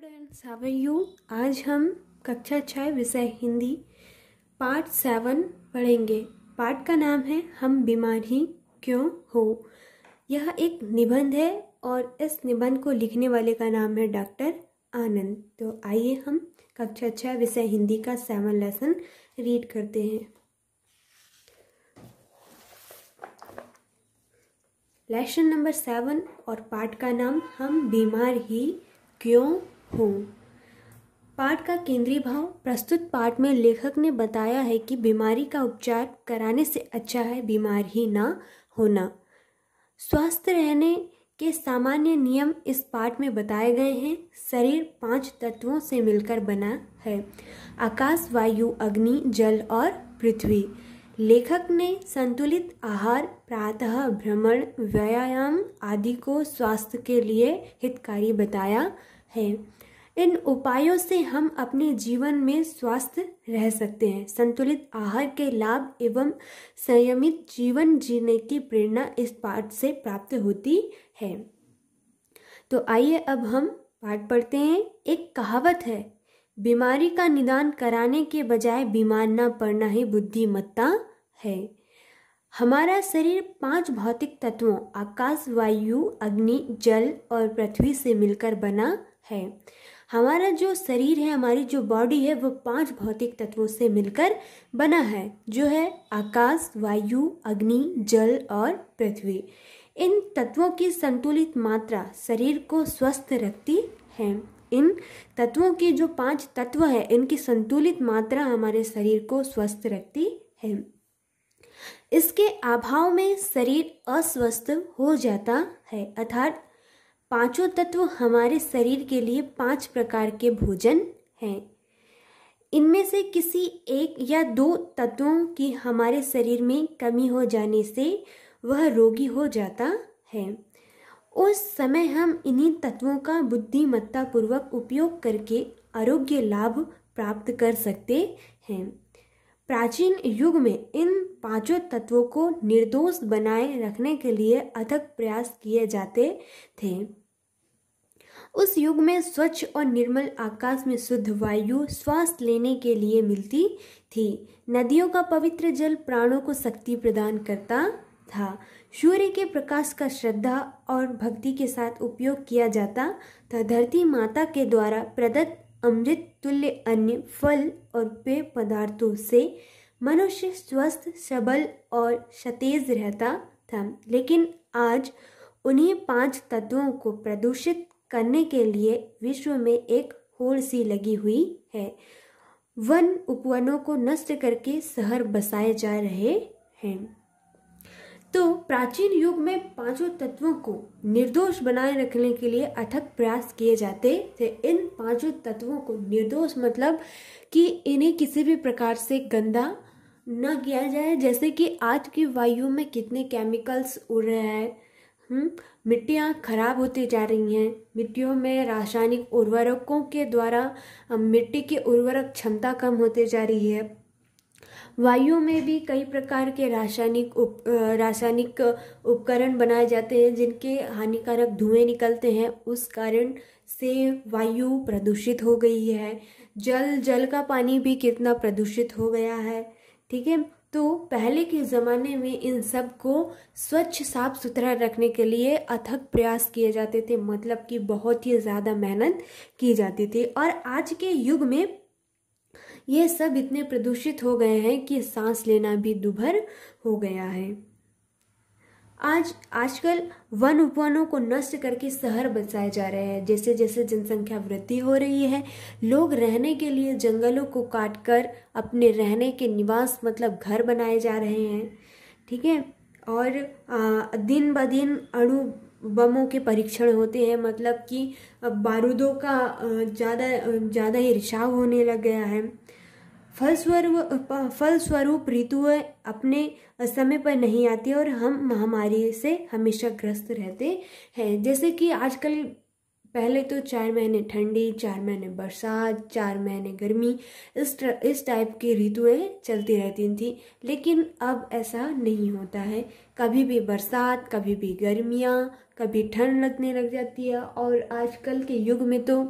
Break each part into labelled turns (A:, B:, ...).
A: students how you आज हम कक्षा छः विषय हिंदी पार्ट सेवन पढ़ेंगे पार्ट का नाम है हम बीमार ही क्यों हो यह एक निबंध है और इस निबंध को लिखने वाले का नाम है डॉक्टर आनंद तो आइए हम कक्षा छः विषय हिंदी का सेवन लेसन रीड करते हैं लेसन नंबर सेवन और पार्ट का नाम हम बीमार ही क्यों हूँ पाठ का केंद्रीय भाव प्रस्तुत पाठ में लेखक ने बताया है कि बीमारी का उपचार कराने से अच्छा है बीमार ही ना होना स्वस्थ रहने के सामान्य नियम इस पाठ में बताए गए हैं शरीर पांच तत्वों से मिलकर बना है आकाश वायु अग्नि जल और पृथ्वी लेखक ने संतुलित आहार प्रातः भ्रमण व्यायाम आदि को स्वास्थ्य के लिए हितकारी बताया है इन उपायों से हम अपने जीवन में स्वस्थ रह सकते हैं संतुलित आहार के लाभ एवं संयमित जीवन जीने की प्रेरणा इस पाठ से प्राप्त होती है तो आइए अब हम पाठ पढ़ते हैं एक कहावत है बीमारी का निदान कराने के बजाय बीमार ना पड़ना ही बुद्धिमत्ता है हमारा शरीर पांच भौतिक तत्वों आकाश वायु अग्नि जल और पृथ्वी से मिलकर बना है हमारा जो शरीर है हमारी जो बॉडी है वो पांच भौतिक तत्वों से मिलकर बना है जो है आकाश वायु अग्नि जल और पृथ्वी इन तत्वों की संतुलित मात्रा शरीर को स्वस्थ रखती है इन तत्वों के जो पांच तत्व हैं इनकी संतुलित मात्रा हमारे शरीर को स्वस्थ रखती है इसके अभाव में शरीर अस्वस्थ हो जाता है अर्थात पांचों तत्व हमारे शरीर के लिए पांच प्रकार के भोजन हैं इनमें से किसी एक या दो तत्वों की हमारे शरीर में कमी हो जाने से वह रोगी हो जाता है उस समय हम इन्हीं तत्वों का बुद्धिमत्तापूर्वक उपयोग करके आरोग्य लाभ प्राप्त कर सकते हैं प्राचीन युग में इन पांचों तत्वों को निर्दोष बनाए रखने के लिए अथक प्रयास किए जाते थे उस युग में स्वच्छ और निर्मल आकाश में शुद्ध वायु श्वास लेने के लिए मिलती थी नदियों का पवित्र जल प्राणों को शक्ति प्रदान करता था सूर्य के प्रकाश का श्रद्धा और भक्ति के साथ उपयोग किया जाता था धरती माता के द्वारा प्रदत्त अमृत तुल्य अन्य फल और पेय पदार्थों से मनुष्य स्वस्थ सबल और सतेज रहता था लेकिन आज उन्हीं पांच तत्वों को प्रदूषित करने के लिए विश्व में एक होड़ सी लगी हुई है वन उपवनों को नष्ट करके शहर बसाए जा रहे हैं तो प्राचीन युग में पांचों तत्वों को निर्दोष बनाए रखने के लिए अथक प्रयास किए जाते थे इन पांचों तत्वों को निर्दोष मतलब कि इन्हें किसी भी प्रकार से गंदा न किया जाए जैसे कि आज की वायु में कितने केमिकल्स उड़ रहे हैं हम्म, मिट्टियाँ खराब होती जा रही हैं मिट्टियों में रासायनिक उर्वरकों के द्वारा मिट्टी की उर्वरक क्षमता कम होती जा रही है वायु में भी कई प्रकार के रासायनिक उप रासायनिक उपकरण बनाए जाते हैं जिनके हानिकारक धुएं निकलते हैं उस कारण से वायु प्रदूषित हो गई है जल जल का पानी भी कितना प्रदूषित हो गया है ठीक है तो पहले के ज़माने में इन सब को स्वच्छ साफ सुथरा रखने के लिए अथक प्रयास किए जाते थे मतलब कि बहुत ही ज़्यादा मेहनत की जाती थी और आज के युग में ये सब इतने प्रदूषित हो गए हैं कि सांस लेना भी दुभर हो गया है आज आजकल वन उपवनों को नष्ट करके शहर बसाए जा रहे हैं जैसे जैसे जनसंख्या वृद्धि हो रही है लोग रहने के लिए जंगलों को काट कर अपने रहने के निवास मतलब घर बनाए जा रहे हैं ठीक है और आ, दिन ब दिन अणु बमों के परीक्षण होते हैं मतलब कि बारूदों का ज़्यादा ज़्यादा ही रिसाव होने लग गया है फलस्वरूप फलस्वरूप ऋतुएँ अपने समय पर नहीं आती और हम महामारी से हमेशा ग्रस्त रहते हैं जैसे कि आजकल पहले तो चार महीने ठंडी चार महीने बरसात चार महीने गर्मी इस इस टाइप की ऋतुएं चलती रहती थी लेकिन अब ऐसा नहीं होता है कभी भी बरसात कभी भी गर्मियाँ कभी ठंड लगने लग जाती है और आजकल के युग में तो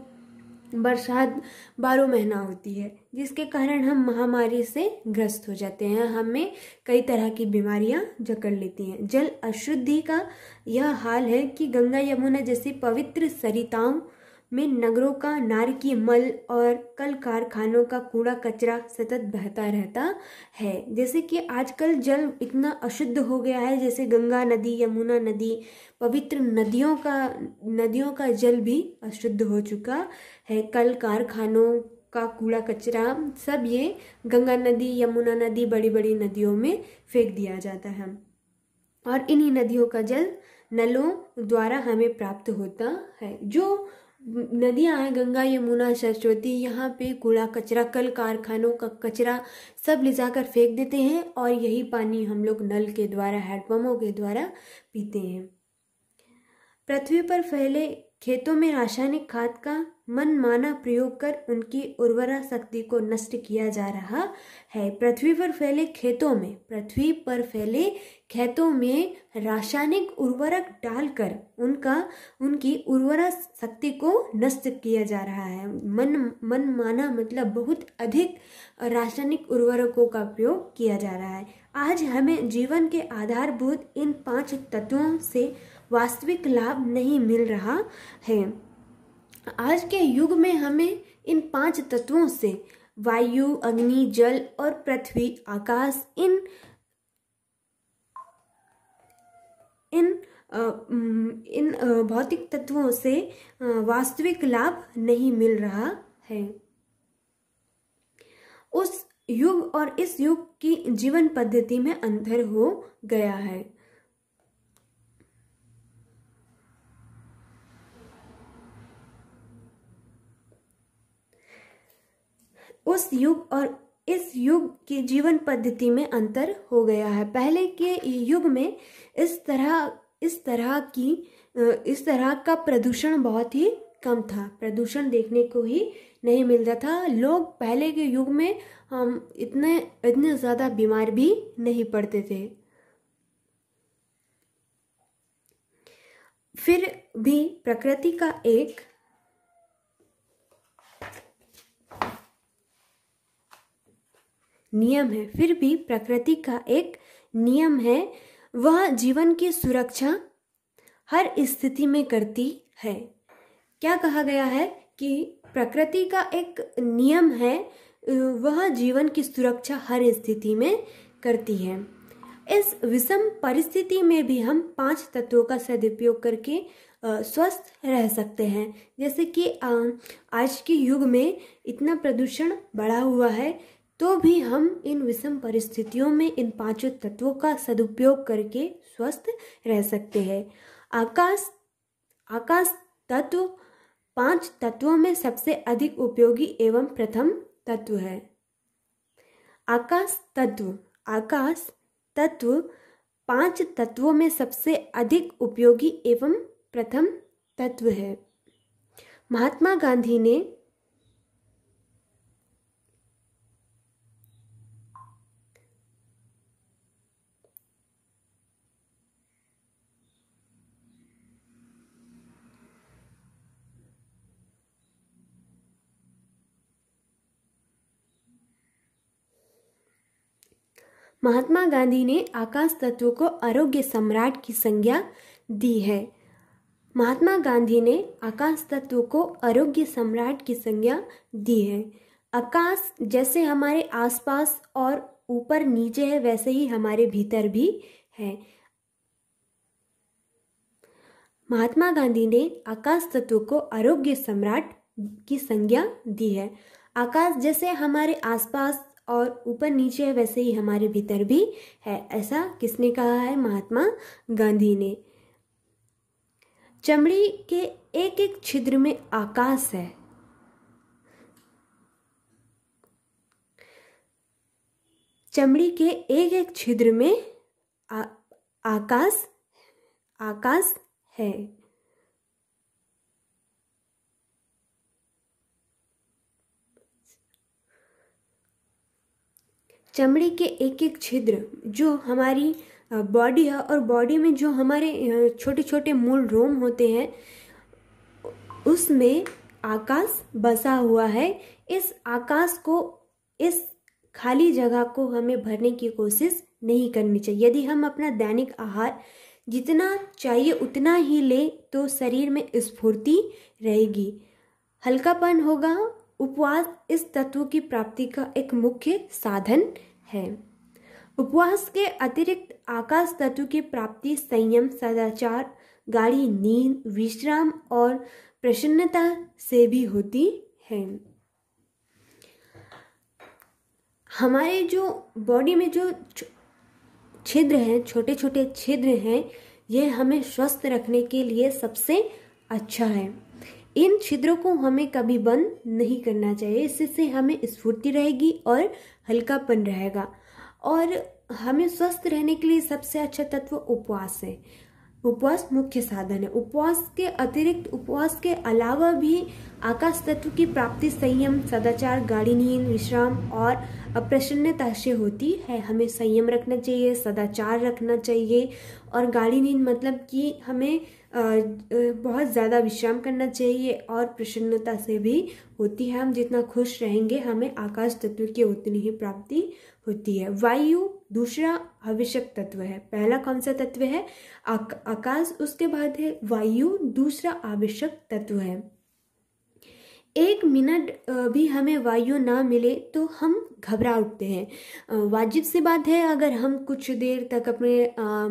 A: बरसात बारह महीना होती है जिसके कारण हम महामारी से ग्रस्त हो जाते हैं हमें कई तरह की बीमारियां जकड़ लेती हैं जल अशुद्धि का यह हाल है कि गंगा यमुना जैसी पवित्र सरिताओं में नगरों का नारकीय मल और कल कारखानों का कूड़ा कचरा सतत बहता रहता है जैसे कि आजकल जल इतना अशुद्ध हो गया है जैसे गंगा नदी यमुना नदी पवित्र नदियों का नदियों का जल भी अशुद्ध हो चुका है कल कारखानों का कूड़ा कचरा सब ये गंगा नदी यमुना नदी बड़ी बड़ी नदियों में फेंक दिया जाता है और इन्हीं नदियों का जल नलों द्वारा हमें प्राप्त होता है जो नदियाँ हैं गंगा यमुना सरस्वती यहाँ पे कूड़ा कचरा कल कारखानों का कचरा सब ले जाकर फेंक देते हैं और यही पानी हम लोग नल के द्वारा हैडपम्पों के द्वारा पीते हैं पृथ्वी पर फैले खेतों में रासायनिक खाद का मनमाना प्रयोग कर उनकी उर्वरा शक्ति को नष्ट किया जा रहा है पृथ्वी पर फैले खेतों में पृथ्वी पर फैले खेतों में रासायनिक उर्वरक डालकर उनका उनकी उर्वरा शक्ति को नष्ट किया जा रहा है मन मनमाना मतलब बहुत अधिक रासायनिक उर्वरकों का प्रयोग किया जा रहा है आज हमें जीवन के आधारभूत इन पांच तत्वों से वास्तविक लाभ नहीं मिल रहा है आज के युग में हमें इन पांच तत्वों से वायु अग्नि जल और पृथ्वी आकाश इन इन इन भौतिक तत्वों से वास्तविक लाभ नहीं मिल रहा है उस युग और इस युग की जीवन पद्धति में अंतर हो गया है उस युग और इस युग की जीवन पद्धति में अंतर हो गया है पहले के युग में इस तरह इस तरह की इस तरह का प्रदूषण बहुत ही कम था प्रदूषण देखने को ही नहीं मिलता था लोग पहले के युग में हम इतने इतने ज़्यादा बीमार भी नहीं पड़ते थे फिर भी प्रकृति का एक नियम है फिर भी प्रकृति का एक नियम है वह जीवन की सुरक्षा हर स्थिति में करती है क्या कहा गया है कि प्रकृति का एक नियम है वह जीवन की सुरक्षा हर स्थिति में करती है इस विषम परिस्थिति में भी हम पांच तत्वों का सदुपयोग करके स्वस्थ रह सकते हैं जैसे कि आज के युग में इतना प्रदूषण बढ़ा हुआ है तो भी हम इन विषम परिस्थितियों में इन पांचों तत्वों का सदुपयोग करके स्वस्थ रह सकते हैं आकाश आकाश तत्व पांच तत्वों में सबसे अधिक उपयोगी एवं प्रथम तत्व है आकाश तत्व आकाश तत्व पांच तत्वों में सबसे अधिक उपयोगी एवं प्रथम तत्व है महात्मा गांधी ने महात्मा गांधी ने आकाश तत्व को आरोग्य सम्राट की संज्ञा दी है महात्मा गांधी ने आकाश तत्व को आरोग्य सम्राट की संज्ञा दी है आकाश जैसे हमारे आसपास और ऊपर नीचे है वैसे ही हमारे भीतर भी है महात्मा गांधी ने आकाश तत्व को आरोग्य सम्राट की संज्ञा दी है आकाश जैसे हमारे आसपास और ऊपर नीचे है वैसे ही हमारे भीतर भी है ऐसा किसने कहा है महात्मा गांधी ने चमड़ी के एक एक छिद्र में आकाश है चमड़ी के एक एक छिद्र में आ, आकाश आकाश है चमड़े के एक एक छिद्र जो हमारी बॉडी है और बॉडी में जो हमारे छोटे छोटे मूल रोम होते हैं उसमें आकाश बसा हुआ है इस आकाश को इस खाली जगह को हमें भरने की कोशिश नहीं करनी चाहिए यदि हम अपना दैनिक आहार जितना चाहिए उतना ही ले तो शरीर में स्फूर्ति रहेगी हल्कापन होगा उपवास इस तत्व की प्राप्ति का एक मुख्य साधन है उपवास के अतिरिक्त आकाश तत्व की प्राप्ति संयम सदाचार गाढ़ी नींद विश्राम और प्रसन्नता से भी होती है हमारे जो बॉडी में जो छिद्र हैं छोटे छोटे छिद्र हैं ये हमें स्वस्थ रखने के लिए सबसे अच्छा है इन छिद्रों को हमें कभी बंद नहीं करना चाहिए इससे हमें स्फूर्ति रहेगी और हल्कापन रहेगा और हमें स्वस्थ रहने के लिए सबसे अच्छा तत्व उपवास है उपवास मुख्य साधन है उपवास के अतिरिक्त उपवास के अलावा भी आकाश तत्व की प्राप्ति संयम सदाचार गाढ़ी नींद विश्राम और अप्रसन्नता से होती है हमें संयम रखना चाहिए सदाचार रखना चाहिए और गाढ़ी नींद मतलब कि हमें बहुत ज़्यादा विश्राम करना चाहिए और प्रसन्नता से भी होती है हम जितना खुश रहेंगे हमें आकाश तत्व की उतनी ही प्राप्ति होती है वायु दूसरा आवश्यक तत्व है पहला कौन सा तत्व है आक, आकाश उसके बाद है वायु दूसरा आवश्यक तत्व है एक मिनट भी हमें वायु ना मिले तो हम घबरा उठते हैं वाजिब सी बात है अगर हम कुछ देर तक अपने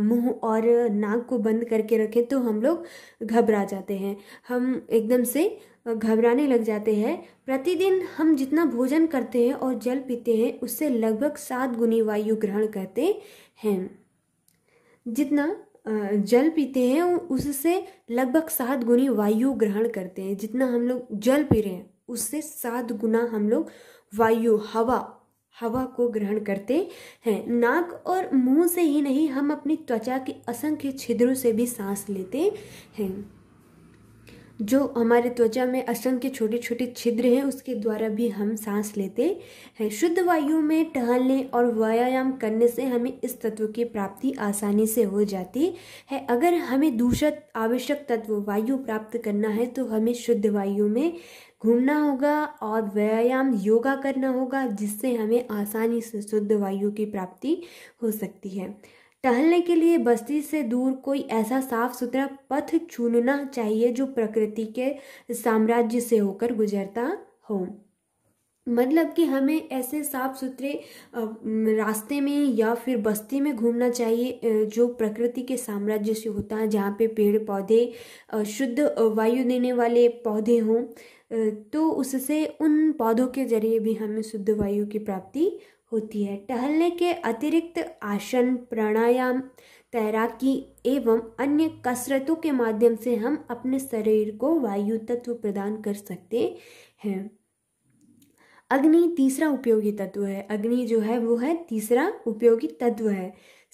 A: मुंह और नाक को बंद करके रखें तो हम लोग घबरा जाते हैं हम एकदम से घबराने लग जाते हैं प्रतिदिन हम जितना भोजन करते हैं और जल पीते हैं उससे लगभग सात गुनी वायु ग्रहण करते हैं जितना जल पीते हैं उससे लगभग सात गुनी वायु ग्रहण करते हैं जितना हम लोग जल पी रहे हैं उससे सात गुना हम लोग वायु हवा हवा को ग्रहण करते हैं नाक और मुंह से ही नहीं हम अपनी त्वचा के असंख्य छिद्रों से भी सांस लेते हैं जो हमारे त्वचा में असंख्य छोटे छोटे छिद्र हैं उसके द्वारा भी हम सांस लेते हैं शुद्ध वायु में टहलने और व्यायाम करने से हमें इस तत्व की प्राप्ति आसानी से हो जाती है अगर हमें दूषित आवश्यक तत्व वायु प्राप्त करना है तो हमें शुद्ध वायु में घूमना होगा और व्यायाम योगा करना होगा जिससे हमें आसानी से शुद्ध वायु की प्राप्ति हो सकती है टहलने के लिए बस्ती से दूर कोई ऐसा साफ सुथरा पथ चुनना चाहिए जो प्रकृति के साम्राज्य से होकर गुजरता हो मतलब कि हमें ऐसे साफ सुथरे रास्ते में या फिर बस्ती में घूमना चाहिए जो प्रकृति के साम्राज्य से होता है जहाँ पे पेड़ पौधे शुद्ध वायु देने वाले पौधे हों तो उससे उन पौधों के जरिए भी हमें शुद्ध वायु की प्राप्ति होती है टहलने के अतिरिक्त आसन प्राणायाम तैराकी एवं अन्य कसरतों के माध्यम से हम अपने शरीर को वायु तत्व प्रदान कर सकते हैं अग्नि तीसरा उपयोगी तत्व है अग्नि जो है वो है तीसरा उपयोगी तत्व है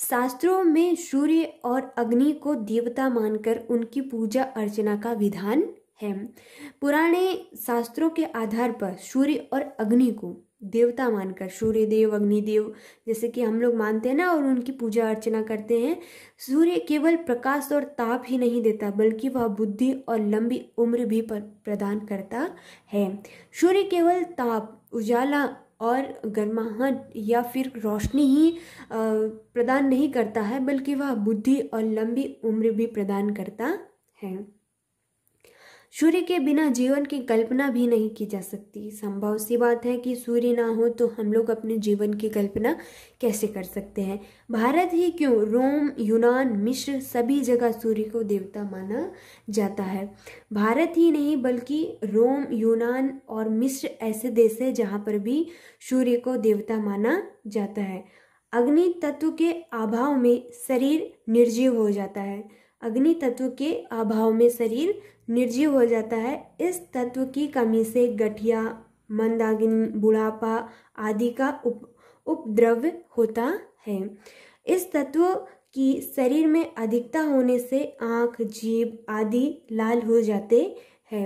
A: शास्त्रों में सूर्य और अग्नि को देवता मानकर उनकी पूजा अर्चना का विधान है पुराने शास्त्रों के आधार पर सूर्य और अग्नि को देवता मानकर सूर्य देव अग्निदेव जैसे कि हम लोग मानते हैं ना और उनकी पूजा अर्चना करते हैं सूर्य केवल प्रकाश और ताप ही नहीं देता बल्कि वह बुद्धि और लंबी उम्र भी पर प्रदान करता है सूर्य केवल ताप उजाला और गर्माहट या फिर रोशनी ही प्रदान नहीं करता है बल्कि वह बुद्धि और लंबी उम्र भी प्रदान करता है सूर्य के बिना जीवन की कल्पना भी नहीं की जा सकती संभव सी बात है कि सूर्य ना हो तो हम लोग अपने जीवन की कल्पना कैसे कर सकते हैं भारत ही क्यों रोम यूनान मिश्र सभी जगह सूर्य को देवता माना जाता है भारत ही नहीं बल्कि रोम यूनान और मिश्र ऐसे देश है जहाँ पर भी सूर्य को देवता माना जाता है अग्नि तत्व के अभाव में शरीर निर्जीव हो जाता है अग्नि तत्व के अभाव में शरीर निर्जीव हो जाता है इस तत्व की कमी से गठिया मंदाग्नि बुढ़ापा आदि का उप उपद्रव्य होता है इस तत्व की शरीर में अधिकता होने से आँख जीभ आदि लाल हो जाते हैं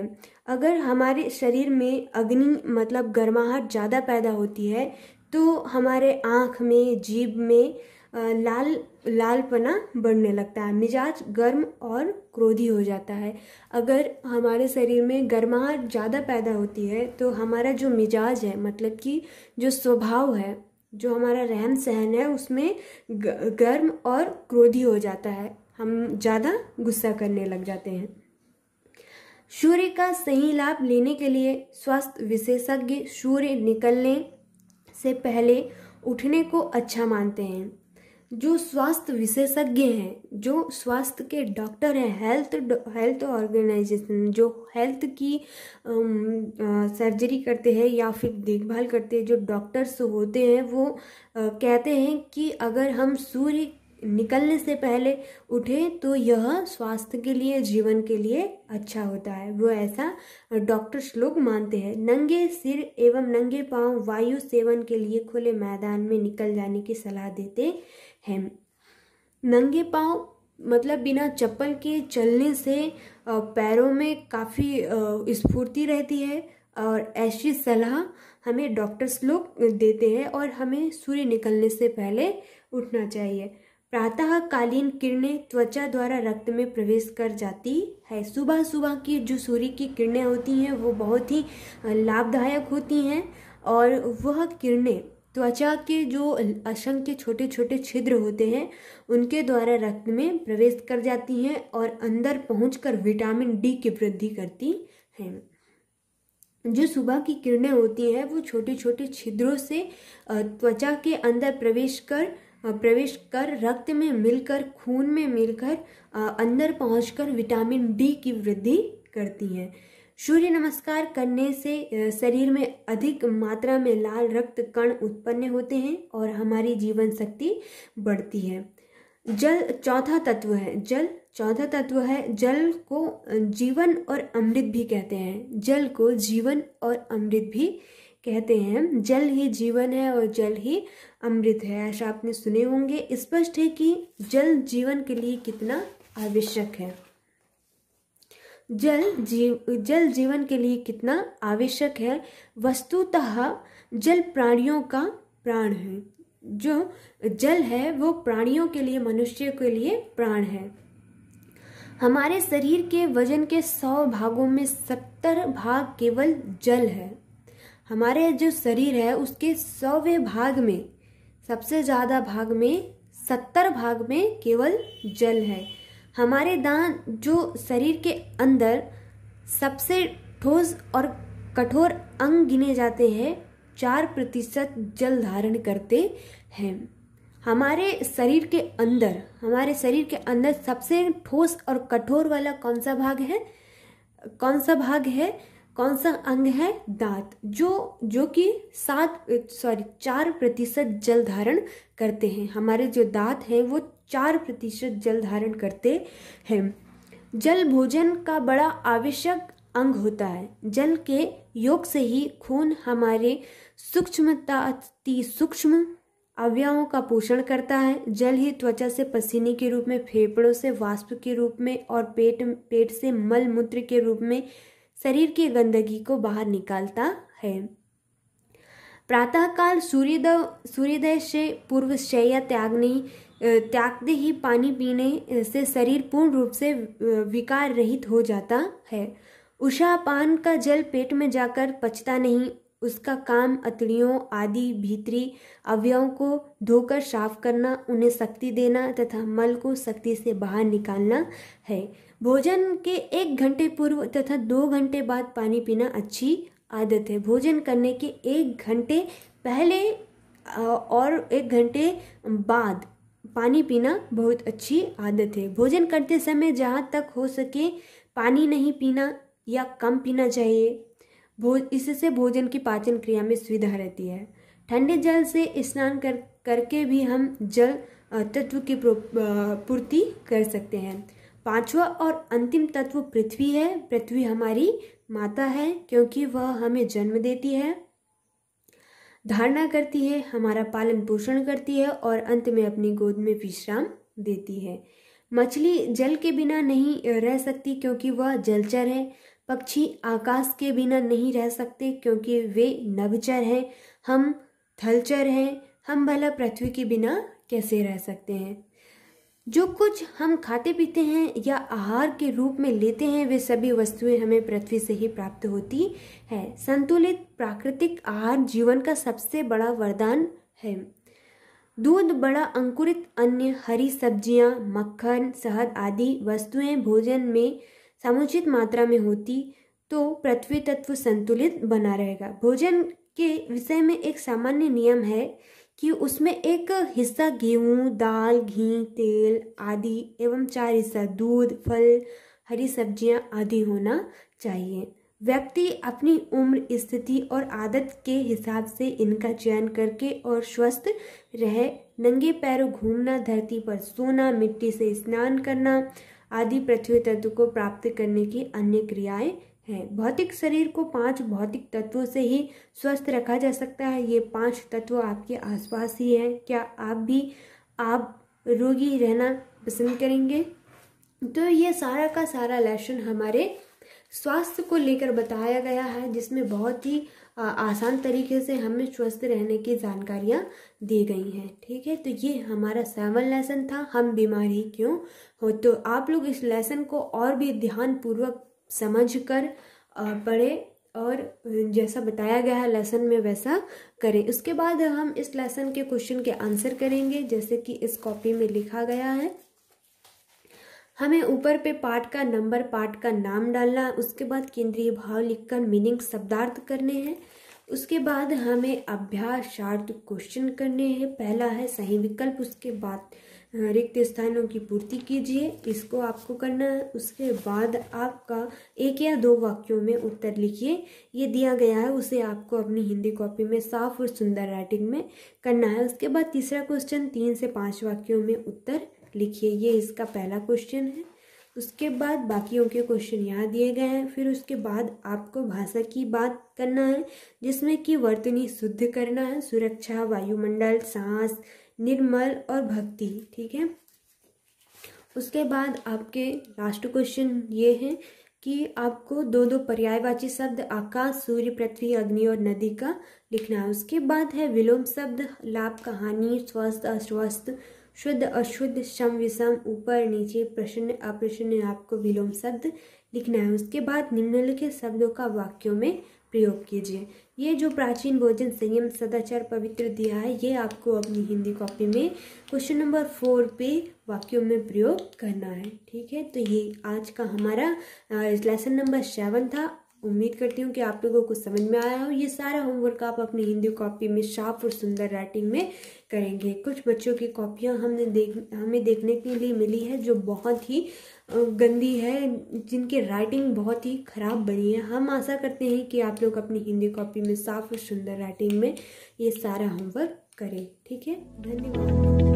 A: अगर हमारे शरीर में अग्नि मतलब गर्माहट ज़्यादा पैदा होती है तो हमारे आँख में जीभ में लाल लालपना बढ़ने लगता है मिजाज गर्म और क्रोधी हो जाता है अगर हमारे शरीर में गर्माहट ज़्यादा पैदा होती है तो हमारा जो मिजाज है मतलब कि जो स्वभाव है जो हमारा रहन सहन है उसमें गर्म और क्रोधी हो जाता है हम ज़्यादा गुस्सा करने लग जाते हैं सूर्य का सही लाभ लेने के लिए स्वास्थ्य विशेषज्ञ सूर्य निकलने से पहले उठने को अच्छा मानते हैं जो स्वास्थ्य विशेषज्ञ हैं जो स्वास्थ्य के डॉक्टर हैं हेल्थ हेल्थ ऑर्गेनाइजेशन जो हेल्थ की सर्जरी करते हैं या फिर देखभाल करते हैं जो डॉक्टर्स होते हैं वो आ, कहते हैं कि अगर हम सूर्य निकलने से पहले उठे तो यह स्वास्थ्य के लिए जीवन के लिए अच्छा होता है वो ऐसा डॉक्टर्स लोग मानते हैं नंगे सिर एवं नंगे पांव वायु सेवन के लिए खुले मैदान में निकल जाने की सलाह देते है नंगे पाँव मतलब बिना चप्पल के चलने से पैरों में काफ़ी स्फूर्ति रहती है और ऐसी सलाह हमें डॉक्टर्स लोग देते हैं और हमें सूर्य निकलने से पहले उठना चाहिए प्रातःकालीन किरणें त्वचा द्वारा रक्त में प्रवेश कर जाती है सुबह सुबह की जो सूर्य की किरणें होती हैं वो बहुत ही लाभदायक होती हैं और वह किरणें त्वचा के जो असंख्य छोटे छोटे छिद्र होते हैं उनके द्वारा रक्त में प्रवेश कर जाती हैं और अंदर पहुँच विटामिन डी की वृद्धि करती हैं जो सुबह की किरणें होती हैं वो छोटे छोटे छिद्रों से त्वचा के अंदर प्रवेश कर प्रवेश कर रक्त में मिलकर खून में मिलकर अंदर पहुंचकर विटामिन डी की वृद्धि करती हैं सूर्य नमस्कार करने से शरीर में अधिक मात्रा में लाल रक्त कण उत्पन्न होते हैं और हमारी जीवन शक्ति बढ़ती है जल चौथा तत्व है जल चौथा तत्व है जल को जीवन और अमृत भी कहते हैं जल को जीवन और अमृत भी कहते हैं जल ही जीवन है और जल ही अमृत है ऐसा आपने सुने होंगे स्पष्ट है कि जल जीवन के लिए कितना आवश्यक है जल जीव जल जीवन के लिए कितना आवश्यक है वस्तुतः जल प्राणियों का प्राण है जो जल है वो प्राणियों के लिए मनुष्य के लिए प्राण है हमारे शरीर के वजन के सौ भागों में सत्तर भाग केवल जल है हमारे जो शरीर है उसके सौवें भाग में सबसे ज़्यादा भाग में सत्तर भाग में केवल जल है हमारे दान जो शरीर के अंदर सबसे ठोस और कठोर अंग गिने जाते हैं चार प्रतिशत जल धारण करते हैं हमारे शरीर के अंदर हमारे शरीर के अंदर सबसे ठोस और कठोर वाला कौन सा भाग है कौन सा भाग है कौन सा अंग है दांत जो जो कि सात सॉरी चार प्रतिशत जल धारण करते हैं हमारे जो दांत हैं वो चार प्रतिशत जल धारण करते हैं जल भोजन का बड़ा आवश्यक अंग होता है जल के योग से ही खून हमारे सूक्ष्मता अति सूक्ष्म अवयवों का पोषण करता है जल ही त्वचा से पसीने के रूप में फेफड़ों से वाष्प के रूप में और पेट पेट से मल मूत्र के रूप में शरीर की गंदगी को बाहर निकालता है प्रातःकाल सूर्योदय सूर्योदय से पूर्व शैया त्यागनी त्यागते ही पानी पीने से शरीर पूर्ण रूप से विकार रहित हो जाता है उषा पान का जल पेट में जाकर पचता नहीं उसका काम अतड़ियों आदि भीतरी अवयवों को धोकर साफ करना उन्हें शक्ति देना तथा मल को शक्ति से बाहर निकालना है भोजन के एक घंटे पूर्व तथा दो घंटे बाद पानी पीना अच्छी आदत है भोजन करने के एक घंटे पहले और एक घंटे बाद पानी पीना बहुत अच्छी आदत है भोजन करते समय जहाँ तक हो सके पानी नहीं पीना या कम पीना चाहिए भो इससे भोजन की पाचन क्रिया में सुविधा रहती है ठंडे जल से स्नान कर करके भी हम जल तत्व की पूर्ति कर सकते हैं पांचवा और अंतिम तत्व पृथ्वी है पृथ्वी हमारी माता है क्योंकि वह हमें जन्म देती है धारणा करती है हमारा पालन पोषण करती है और अंत में अपनी गोद में विश्राम देती है मछली जल के बिना नहीं रह सकती क्योंकि वह जलचर है पक्षी आकाश के बिना नहीं रह सकते क्योंकि वे नभचर हैं हम थलचर हैं हम भला पृथ्वी के बिना कैसे रह सकते हैं जो कुछ हम खाते पीते हैं या आहार के रूप में लेते हैं वे सभी वस्तुएं हमें पृथ्वी से ही प्राप्त होती है संतुलित प्राकृतिक आहार जीवन का सबसे बड़ा वरदान है दूध बड़ा अंकुरित अन्य हरी सब्जियां, मक्खन शहद आदि वस्तुएं भोजन में समुचित मात्रा में होती तो पृथ्वी तत्व संतुलित बना रहेगा भोजन के विषय में एक सामान्य नियम है कि उसमें एक हिस्सा गेहूँ दाल घी तेल आदि एवं चार हिस्सा दूध फल हरी सब्जियाँ आदि होना चाहिए व्यक्ति अपनी उम्र स्थिति और आदत के हिसाब से इनका चयन करके और स्वस्थ रहे नंगे पैरों घूमना धरती पर सोना मिट्टी से स्नान करना आदि पृथ्वी तत्व को प्राप्त करने की अन्य क्रियाएं है भौतिक शरीर को पांच भौतिक तत्वों से ही स्वस्थ रखा जा सकता है ये पांच तत्व आपके आसपास ही हैं क्या आप भी आप रोगी रहना पसंद करेंगे तो ये सारा का सारा लेसन हमारे स्वास्थ्य को लेकर बताया गया है जिसमें बहुत ही आसान तरीके से हमें स्वस्थ रहने की जानकारियाँ दी गई हैं ठीक है तो ये हमारा सेवन लेसन था हम बीमारी क्यों हो तो आप लोग इस लेसन को और भी ध्यानपूर्वक समझ कर पढ़ें और जैसा बताया गया है लेसन में वैसा करें उसके बाद हम इस लेसन के क्वेश्चन के आंसर करेंगे जैसे कि इस कॉपी में लिखा गया है हमें ऊपर पे पार्ट का नंबर पार्ट का नाम डालना उसके बाद केंद्रीय भाव लिखकर मीनिंग शब्दार्थ करने हैं उसके बाद हमें अभ्यासार्थ क्वेश्चन करने हैं पहला है सही विकल्प उसके बाद रिक्त स्थानों की पूर्ति कीजिए इसको आपको करना है उसके बाद आपका एक या दो वाक्यों में उत्तर लिखिए ये दिया गया है उसे आपको अपनी हिंदी कॉपी में साफ और सुंदर राइटिंग में करना है उसके बाद तीसरा क्वेश्चन तीन से पाँच वाक्यों में उत्तर लिखिए ये इसका पहला क्वेश्चन है उसके बाद बाकियों के क्वेश्चन यहाँ दिए गए हैं फिर उसके बाद आपको भाषा की बात करना है जिसमें कि वर्तनी शुद्ध करना है सुरक्षा वायुमंडल सांस निर्मल और भक्ति ठीक है उसके बाद आपके लास्ट क्वेश्चन ये है कि आपको दो दो पर्यायवाची शब्द आकाश सूर्य पृथ्वी अग्नि और नदी का लिखना है उसके बाद है विलोम शब्द लाभ कहानी स्वस्थ अस्वस्थ शुद्ध अशुद्ध सम विषम ऊपर नीचे प्रसन्न अप्रसन्न आपको विलोम शब्द लिखना है उसके बाद निम्नलिखित शब्दों का वाक्यों में प्रयोग कीजिए ये जो प्राचीन भोजन संयम सदाचार पवित्र दिया है ये आपको अपनी हिंदी कॉपी में क्वेश्चन नंबर फोर पे वाक्यों में प्रयोग करना है ठीक है तो ये आज का हमारा लेसन नंबर सेवन था उम्मीद करती हूँ कि आप लोगों को समझ में आया हो ये सारा होमवर्क आप अपनी हिंदी कॉपी में शार्प और सुंदर राइटिंग में करेंगे कुछ बच्चों की कॉपियाँ हमने देख हमें देखने के लिए मिली है जो बहुत ही गंदी है जिनके राइटिंग बहुत ही ख़राब बनी है हम आशा करते हैं कि आप लोग अपनी हिंदी कॉपी में साफ और सुंदर राइटिंग में ये सारा होमवर्क करें ठीक है धन्यवाद